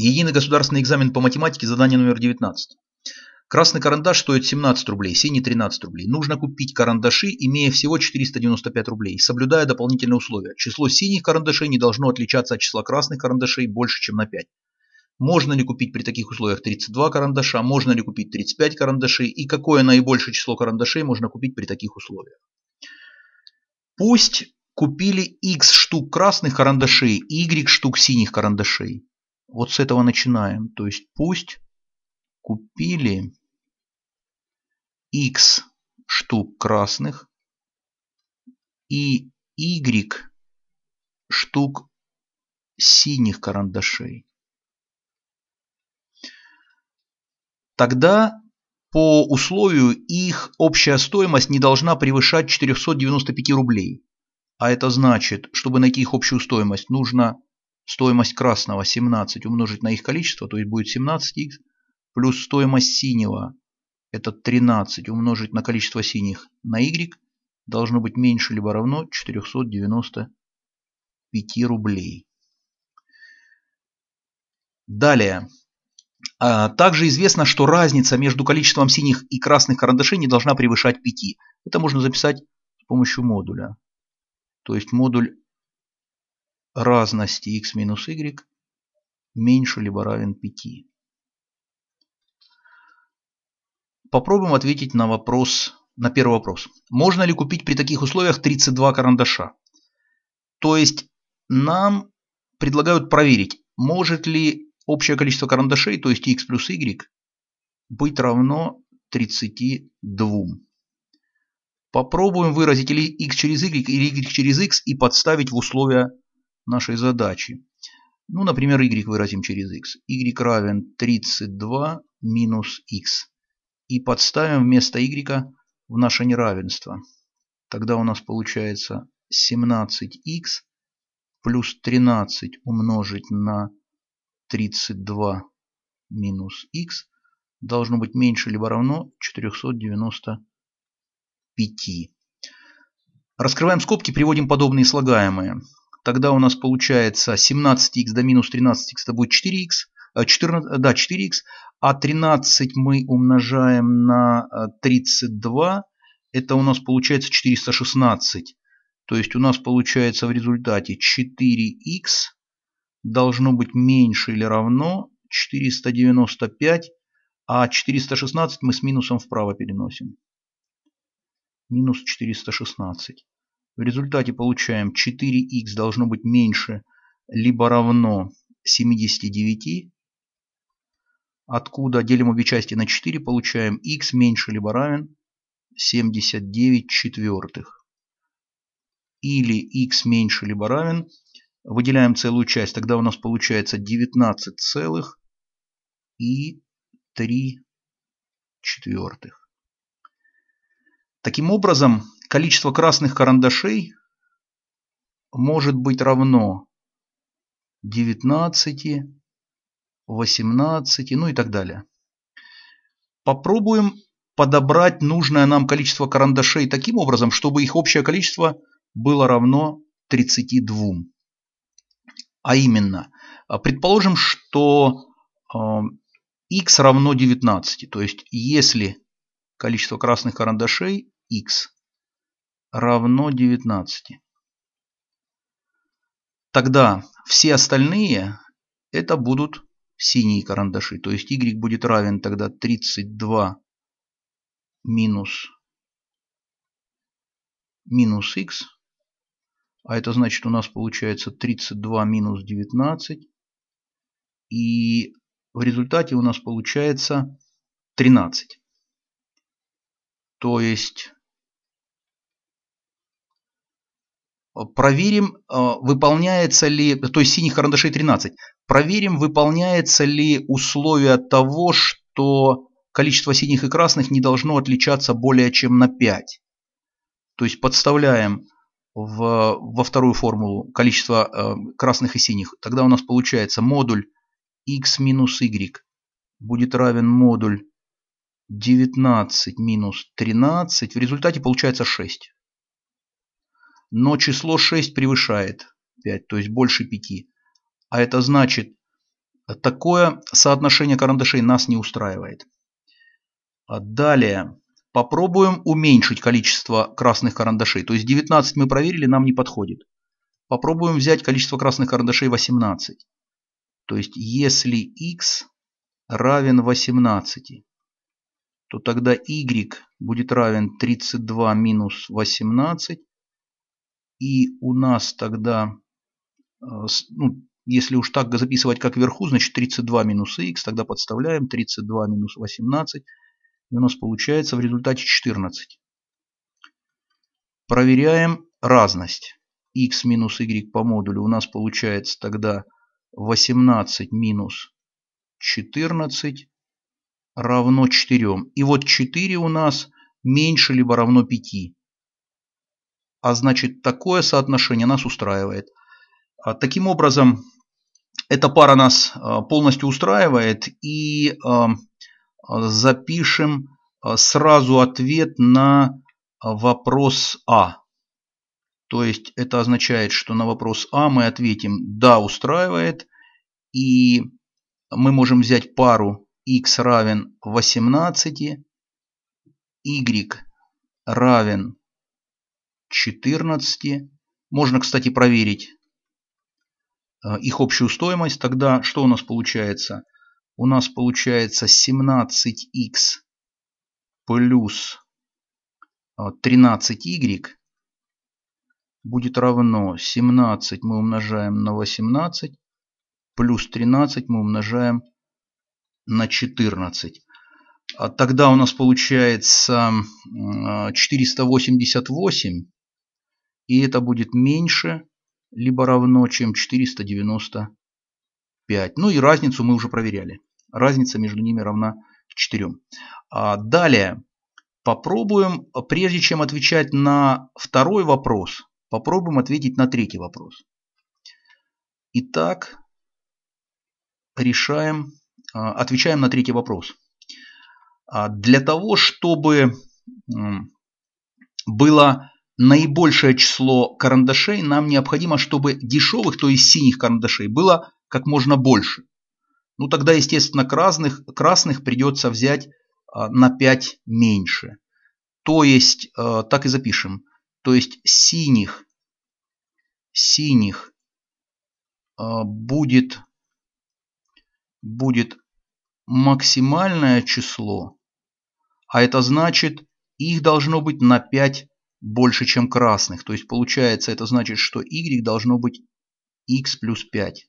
Единый государственный экзамен по математике, задание номер 19. Красный карандаш стоит 17 рублей, синий 13 рублей. Нужно купить карандаши, имея всего 495 рублей, соблюдая дополнительные условия. Число синих карандашей не должно отличаться от числа красных карандашей больше, чем на 5. Можно ли купить при таких условиях 32 карандаша, можно ли купить 35 карандашей и какое наибольшее число карандашей можно купить при таких условиях. Пусть купили x штук красных карандашей и y штук синих карандашей. Вот с этого начинаем. То есть пусть купили x штук красных и y штук синих карандашей. Тогда по условию их общая стоимость не должна превышать 495 рублей. А это значит, чтобы найти их общую стоимость, нужно стоимость красного 17 умножить на их количество, то есть будет 17х, плюс стоимость синего, это 13 умножить на количество синих на y, должно быть меньше либо равно 495 рублей. Далее. А, также известно, что разница между количеством синих и красных карандашей не должна превышать 5. Это можно записать с помощью модуля. То есть модуль разности x минус y меньше либо равен 5. Попробуем ответить на вопрос, на первый вопрос. Можно ли купить при таких условиях 32 карандаша? То есть нам предлагают проверить, может ли общее количество карандашей, то есть x плюс y, быть равно 32. Попробуем выразить или x через y, или y через x и подставить в условия нашей задачи. Ну, например, y выразим через x. y равен 32 минус x. И подставим вместо y в наше неравенство. Тогда у нас получается 17x плюс 13 умножить на 32 минус x должно быть меньше либо равно 495. Раскрываем скобки, приводим подобные слагаемые. Тогда у нас получается 17х до минус 13х это будет 4х. 14, э, э, да, 4х. А 13 мы умножаем на 32. Э, это у нас получается 416. То есть у нас получается в результате 4х должно быть меньше или равно 495, а 416 мы с минусом вправо переносим. Минус 416. В результате получаем 4х должно быть меньше либо равно 79, откуда делим обе части на 4, получаем х меньше либо равен 79 четвертых. Или х меньше либо равен, выделяем целую часть, тогда у нас получается 19 целых и 3 четвертых. Таким образом, количество красных карандашей может быть равно 19, 18, ну и так далее. Попробуем подобрать нужное нам количество карандашей таким образом, чтобы их общее количество было равно 32. А именно, предположим, что x э, равно 19. То есть, если количество красных карандашей x равно 19. Тогда все остальные это будут синие карандаши. То есть y будет равен тогда 32 минус, минус x. А это значит у нас получается 32 минус 19. И в результате у нас получается 13. То есть проверим, э, выполняется ли, то есть синих карандашей 13, проверим, выполняется ли условие того, что количество синих и красных не должно отличаться более чем на 5. То есть подставляем в, во вторую формулу количество э, красных и синих. Тогда у нас получается модуль x минус y будет равен модуль 19 минус 13. В результате получается 6 но число 6 превышает 5, то есть больше 5. А это значит, такое соотношение карандашей нас не устраивает. А далее. Попробуем уменьшить количество красных карандашей. То есть 19 мы проверили, нам не подходит. Попробуем взять количество красных карандашей 18. То есть если x равен 18, то тогда y будет равен 32 минус 18 и у нас тогда, э, ну, если уж так записывать как вверху, значит 32 минус х, тогда подставляем 32 минус 18, и у нас получается в результате 14. Проверяем разность. x минус y по модулю у нас получается тогда 18 минус 14 равно 4. И вот 4 у нас меньше либо равно 5. А значит, такое соотношение нас устраивает. А, таким образом, эта пара нас а, полностью устраивает и а, запишем сразу ответ на вопрос А. То есть это означает, что на вопрос А мы ответим «да, устраивает». И мы можем взять пару x равен 18, y равен 14. Можно, кстати, проверить э, их общую стоимость. Тогда что у нас получается? У нас получается 17x плюс 13y э, будет равно 17 мы умножаем на 18 плюс 13 мы умножаем на 14. А тогда у нас получается 488 и это будет меньше либо равно, чем 495. Ну и разницу мы уже проверяли. Разница между ними равна 4. А далее попробуем, прежде чем отвечать на второй вопрос, попробуем ответить на третий вопрос. Итак, решаем, а, отвечаем на третий вопрос. А, для того, чтобы было наибольшее число карандашей нам необходимо, чтобы дешевых, то есть синих карандашей, было как можно больше. Ну тогда, естественно, красных, красных придется взять а, на 5 меньше. То есть, а, так и запишем, то есть синих, синих а, будет, будет максимальное число, а это значит их должно быть на 5 больше, чем красных. То есть получается, это значит, что y должно быть x плюс 5.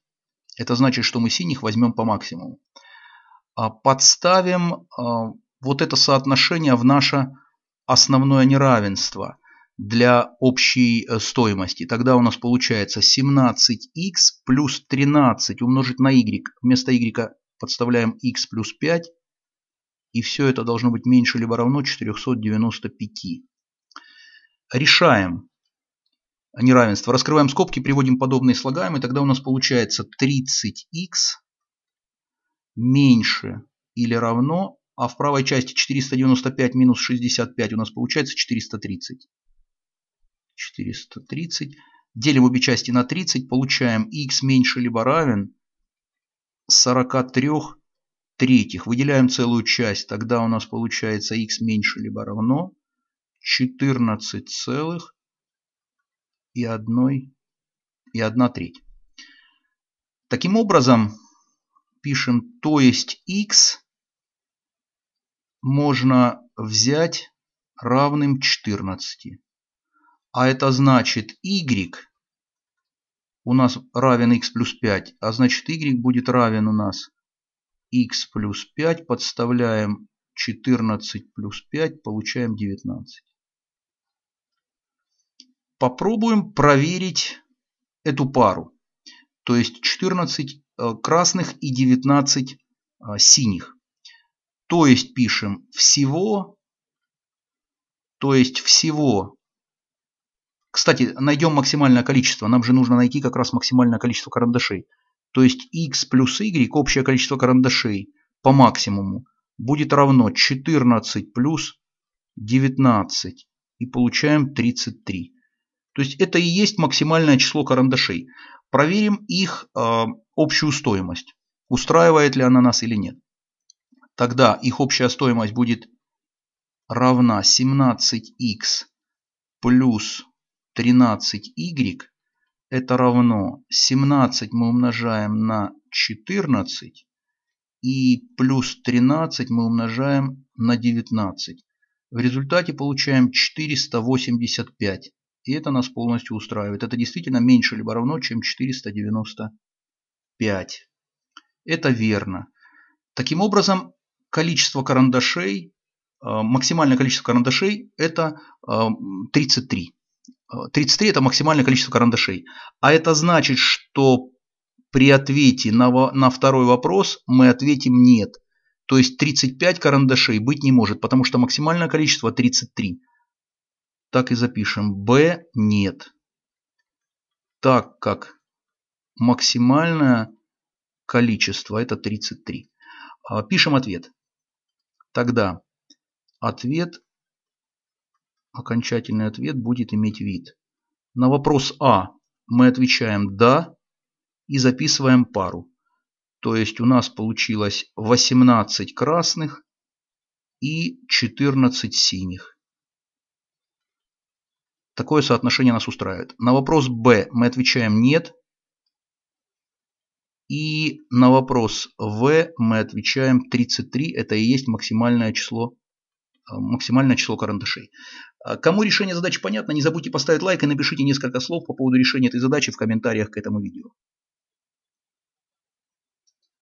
Это значит, что мы синих возьмем по максимуму. А, подставим а, вот это соотношение в наше основное неравенство для общей э, стоимости. Тогда у нас получается 17x плюс 13 умножить на y. Вместо y подставляем x плюс 5. И все это должно быть меньше либо равно 495 решаем неравенство. Раскрываем скобки, приводим подобные слагаемые, тогда у нас получается 30х меньше или равно, а в правой части 495 минус 65 у нас получается 430. 430. Делим обе части на 30, получаем х меньше либо равен 43 третьих. Выделяем целую часть, тогда у нас получается х меньше либо равно 14 целых и одной и одна треть. Таким образом, пишем, то есть x можно взять равным 14. А это значит y у нас равен x плюс 5, а значит y будет равен у нас x плюс 5, подставляем 14 плюс 5, получаем 19 попробуем проверить эту пару. То есть 14 э, красных и 19 э, синих. То есть пишем всего, то есть всего. Кстати, найдем максимальное количество. Нам же нужно найти как раз максимальное количество карандашей. То есть x плюс y, общее количество карандашей по максимуму, будет равно 14 плюс 19. И получаем 33. То есть это и есть максимальное число карандашей. Проверим их э, общую стоимость. Устраивает ли она нас или нет. Тогда их общая стоимость будет равна 17х плюс 13y. Это равно 17 мы умножаем на 14 и плюс 13 мы умножаем на 19. В результате получаем 485 и это нас полностью устраивает. Это действительно меньше либо равно, чем 495. Это верно. Таким образом, количество карандашей, э, максимальное количество карандашей это 33. Э, 33 э, это максимальное количество карандашей. А это значит, что при ответе на, на второй вопрос мы ответим нет. То есть 35 карандашей быть не может, потому что максимальное количество 33 так и запишем. Б нет. Так как максимальное количество это 33. А, пишем ответ. Тогда ответ, окончательный ответ будет иметь вид. На вопрос А мы отвечаем «да» и записываем пару. То есть у нас получилось 18 красных и 14 синих. Такое соотношение нас устраивает. На вопрос Б мы отвечаем «нет». И на вопрос В мы отвечаем 33. Это и есть максимальное число, э, максимальное число карандашей. А кому решение задачи понятно, не забудьте поставить лайк и напишите несколько слов по поводу решения этой задачи в комментариях к этому видео.